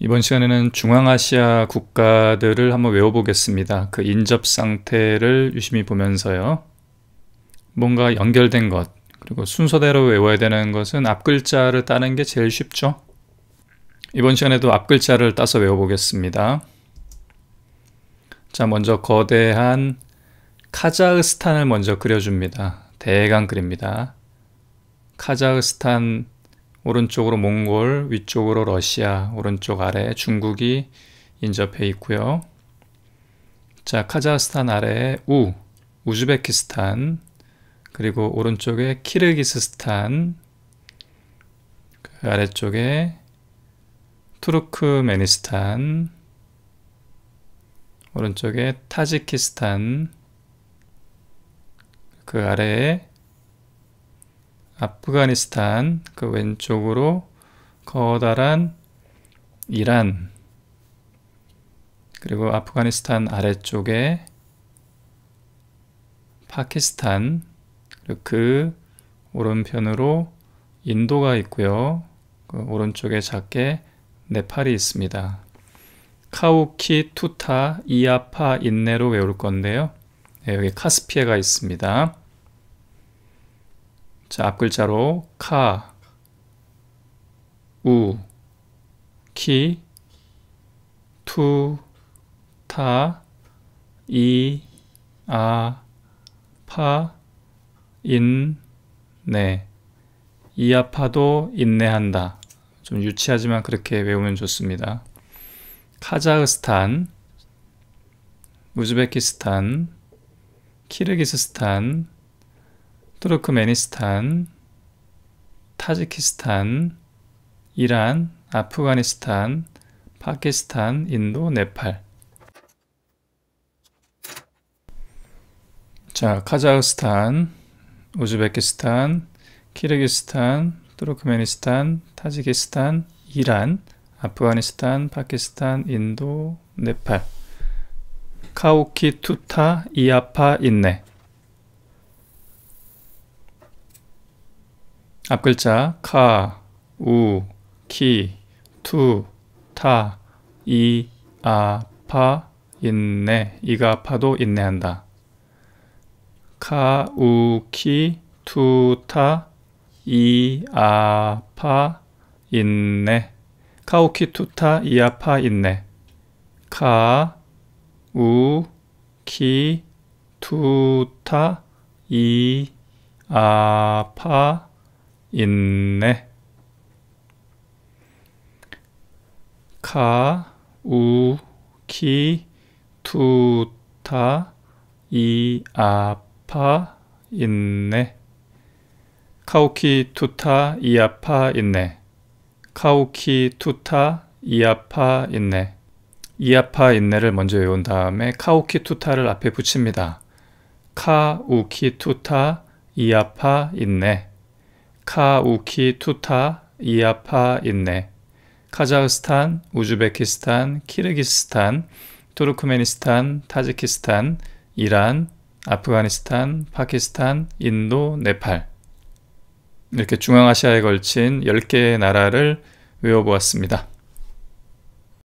이번 시간에는 중앙아시아 국가들을 한번 외워보겠습니다. 그 인접 상태를 유심히 보면서요. 뭔가 연결된 것, 그리고 순서대로 외워야 되는 것은 앞글자를 따는 게 제일 쉽죠. 이번 시간에도 앞글자를 따서 외워보겠습니다. 자, 먼저 거대한 카자흐스탄을 먼저 그려줍니다. 대강 그립니다. 카자흐스탄 오른쪽으로 몽골, 위쪽으로 러시아, 오른쪽 아래 중국이 인접해 있고요. 자, 카자흐스탄 아래 우, 우즈베키스탄, 그리고 오른쪽에 키르기스스탄, 그 아래쪽에 투르크메니스탄, 오른쪽에 타지키스탄, 그 아래에 아프가니스탄 그 왼쪽으로 커다란 이란 그리고 아프가니스탄 아래쪽에 파키스탄 그리고 그 오른편으로 인도가 있고요. 그 오른쪽에 작게 네팔이 있습니다. 카우키, 투타, 이아파, 인내로 외울 건데요. 네, 여기 카스피에가 있습니다. 자, 앞글자로 카, 우, 키, 투, 타, 이, 아, 파, 인, 네. 이 아파도 인내한다. 네 좀 유치하지만 그렇게 외우면 좋습니다. 카자흐스탄, 우즈베키스탄, 키르기스스탄, 투르크메니스탄, 타지키스탄, 이란, 아프가니스탄, 파키스탄, 인도, 네팔 자, 카자흐스탄, 우즈베키스탄, 키르기스탄, 투르크메니스탄, 타지키스탄, 이란, 아프가니스탄, 파키스탄, 인도, 네팔 카우키, 투타, 이아파, 인네 앞글자 카, 우, 키, 투, 타, 이, 아, 파, 인내, 이가 아파도 인내한다. 카, 우, 키, 투, 타, 이, 아, 파, 인내. 카우키, 투, 타, 이, 아, 파, 인내. 카, 우, 키, 투, 타, 이, 아, 파, 인네 아, 카, 우, 키, 투, 타, 이, 아파, 인네 카우키, 투타, 이, 아파, 인네 카우키, 투타, 이, 아파, 인네 이, 아파, 인네를 먼저 외운 다음에 카우키, 투타를 앞에 붙입니다. 카, 우키, 투타, 이, 아파, 인네 카우키 투타 이아파 인내 카자흐스탄, 우즈베키스탄, 키르기스탄, 투르크메니스탄, 타지키스탄, 이란, 아프가니스탄, 파키스탄, 인도, 네팔 이렇게 중앙아시아에 걸친 10개의 나라를 외워보았습니다.